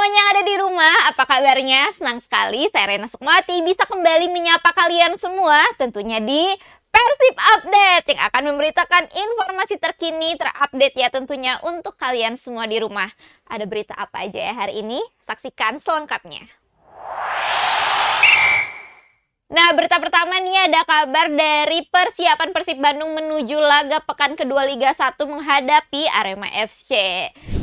semuanya yang ada di rumah, apa kabarnya? Senang sekali saya Rena Sukmawati bisa kembali menyapa kalian semua tentunya di Persib Update yang akan memberitakan informasi terkini terupdate ya tentunya untuk kalian semua di rumah. Ada berita apa aja ya hari ini? Saksikan selengkapnya. Eh, berita pertama nih ada kabar dari persiapan Persib Bandung menuju laga pekan kedua Liga 1 menghadapi Arema FC.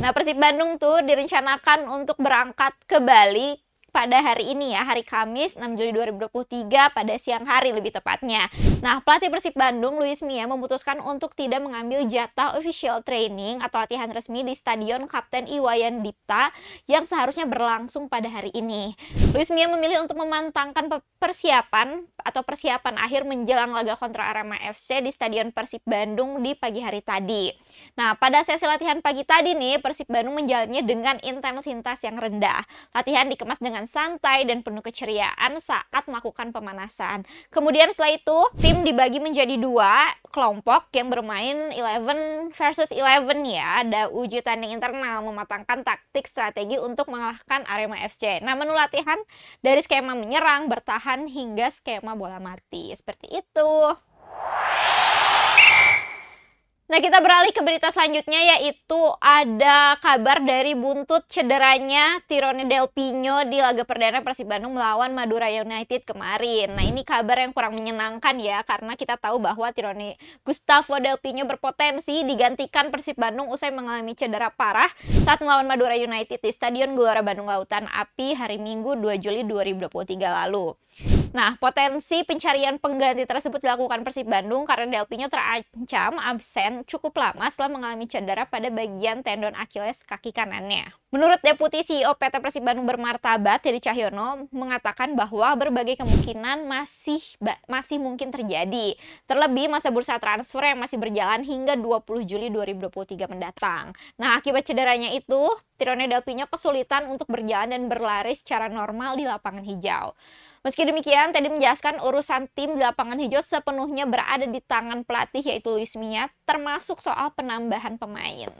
Nah, Persib Bandung tuh direncanakan untuk berangkat ke Bali pada hari ini ya, hari Kamis 6 Juli 2023 pada siang hari lebih tepatnya. Nah, pelatih Persib Bandung Luis Mia memutuskan untuk tidak mengambil jatah official training atau latihan resmi di Stadion Kapten Iwayan Dipta yang seharusnya berlangsung pada hari ini. Luis Mia memilih untuk memantangkan persiapan atau persiapan akhir menjelang laga kontra Arema FC di Stadion Persib Bandung di pagi hari tadi. Nah, pada sesi latihan pagi tadi nih, Persib Bandung menjalannya dengan intensitas yang rendah. Latihan dikemas dengan santai dan penuh keceriaan saat melakukan pemanasan. Kemudian setelah itu, tim dibagi menjadi dua kelompok yang bermain 11 versus 11 ya. Ada uji tanding internal mematangkan taktik strategi untuk mengalahkan Arema FC. Nah, menu latihan dari skema menyerang, bertahan hingga skema bola mati. Seperti itu. Nah, kita beralih ke berita selanjutnya yaitu ada kabar dari buntut cederanya Tirone Del Pino di laga perdana Persib Bandung melawan Madura United kemarin. Nah, ini kabar yang kurang menyenangkan ya karena kita tahu bahwa Tirone Gustavo Del Pino berpotensi digantikan Persib Bandung usai mengalami cedera parah saat melawan Madura United di Stadion Gelora Bandung Lautan Api hari Minggu 2 Juli 2023 lalu. Nah, potensi pencarian pengganti tersebut dilakukan Persib Bandung karena Del terancam absen cukup lama setelah mengalami cedera pada bagian tendon Achilles kaki kanannya. Menurut Deputi CEO PT Persib Bandung bermartabat Heri Cahyono mengatakan bahwa berbagai kemungkinan masih masih mungkin terjadi. Terlebih masa bursa transfer yang masih berjalan hingga 20 Juli 2023 mendatang. Nah, akibat cederanya itu, Dalpinya kesulitan untuk berjalan dan berlari secara normal di lapangan hijau. Meski demikian, Teddy menjelaskan urusan tim di lapangan hijau sepenuhnya berada di tangan pelatih yaitu Luis Mia, termasuk soal penambahan pemain.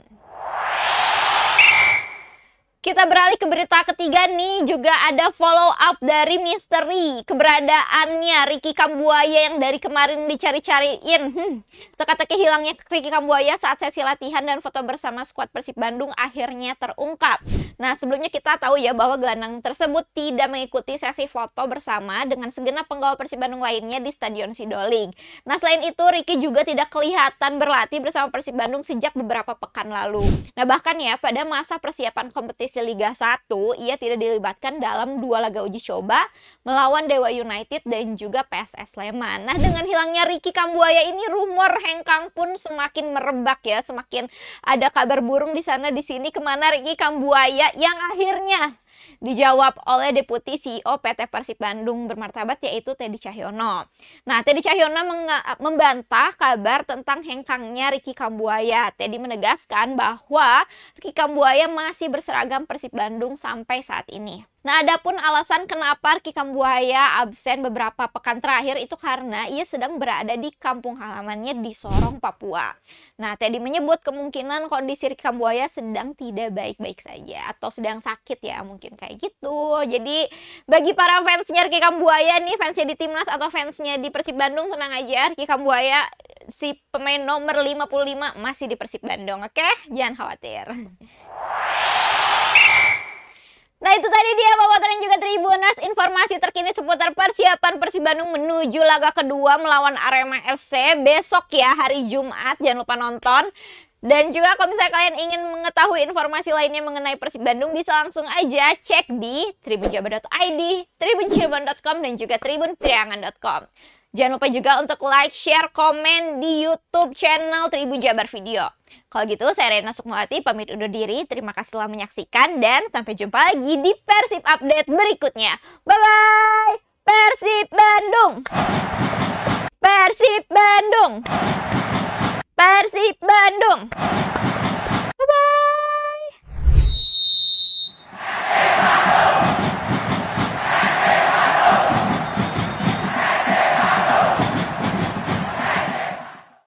Kita beralih ke berita ketiga nih, juga ada follow up dari misteri keberadaannya Riki Kambuaya yang dari kemarin dicari-cariin. Hmm, teka-teki hilangnya Riki Kambuaya saat sesi latihan dan foto bersama skuad Persib Bandung akhirnya terungkap. Nah, sebelumnya kita tahu ya bahwa gelandang tersebut tidak mengikuti sesi foto bersama dengan segenap penggawa Persib Bandung lainnya di Stadion Sidolik. Nah, selain itu Riki juga tidak kelihatan berlatih bersama Persib Bandung sejak beberapa pekan lalu. Nah, bahkan ya pada masa persiapan kompetisi kompetisi Liga 1, ia tidak dilibatkan dalam dua laga uji coba melawan Dewa United dan juga PSS Sleman. Nah, dengan hilangnya Ricky Kambuaya ini rumor hengkang pun semakin merebak ya, semakin ada kabar burung di sana di sini kemana Ricky Kambuaya yang akhirnya Dijawab oleh Deputi CEO PT Persib Bandung bermartabat yaitu Teddy Cahyono. Nah, Teddy Cahyono membantah kabar tentang hengkangnya Ricky Kambuaya. Teddy menegaskan bahwa Ricky Kambuaya masih berseragam Persib Bandung sampai saat ini. Nah, adapun alasan kenapa Ki Kambuaya absen beberapa pekan terakhir itu karena ia sedang berada di kampung halamannya di Sorong, Papua. Nah, Teddy menyebut kemungkinan kondisi Ki Kambuaya sedang tidak baik-baik saja atau sedang sakit ya, mungkin kayak gitu. Jadi, bagi para fansnya Ki Kambuaya nih, fansnya di Timnas atau fansnya di Persib Bandung, tenang aja, Ki Kambuaya si pemain nomor 55 masih di Persib Bandung, oke? Okay? Jangan khawatir. Hmm. Nah itu tadi dia Bapak dan juga Tribuners informasi terkini seputar persiapan Persib Bandung menuju laga kedua melawan Arema FC besok ya hari Jumat jangan lupa nonton dan juga kalau misalnya kalian ingin mengetahui informasi lainnya mengenai Persib Bandung bisa langsung aja cek di tribunjabar.id, tribuncirban.com dan juga tribunpriangan.com. Jangan lupa juga untuk like, share, komen di YouTube channel Tribun Jabar Video. Kalau gitu, saya Rena Sukmawati, pamit undur diri. Terima kasih telah menyaksikan dan sampai jumpa lagi di Persib Update berikutnya. Bye-bye! Persib Bandung! Persib Bandung! Persib Bandung!